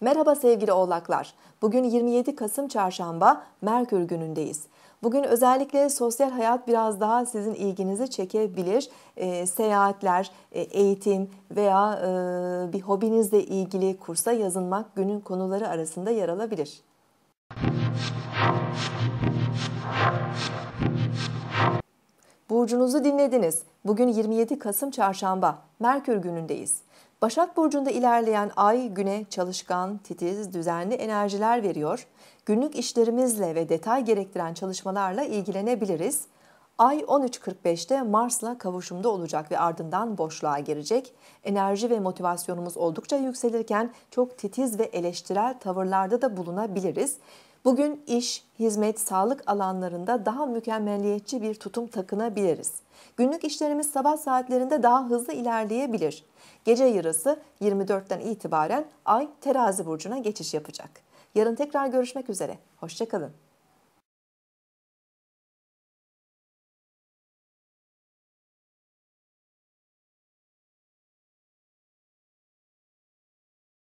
Merhaba sevgili oğlaklar. Bugün 27 Kasım çarşamba Merkür günündeyiz. Bugün özellikle sosyal hayat biraz daha sizin ilginizi çekebilir. E, seyahatler, e, eğitim veya e, bir hobinizle ilgili kursa yazılmak günün konuları arasında yer alabilir. Burcunuzu dinlediniz. Bugün 27 Kasım çarşamba, Merkür günündeyiz. Başak Burcu'nda ilerleyen ay güne çalışkan, titiz, düzenli enerjiler veriyor. Günlük işlerimizle ve detay gerektiren çalışmalarla ilgilenebiliriz. Ay 13.45'te Mars'la kavuşumda olacak ve ardından boşluğa girecek. Enerji ve motivasyonumuz oldukça yükselirken çok titiz ve eleştirel tavırlarda da bulunabiliriz. Bugün iş, hizmet, sağlık alanlarında daha mükemmeliyetçi bir tutum takınabiliriz. Günlük işlerimiz sabah saatlerinde daha hızlı ilerleyebilir. Gece yarısı 24'ten itibaren Ay terazi burcuna geçiş yapacak. Yarın tekrar görüşmek üzere. Hoşçakalın.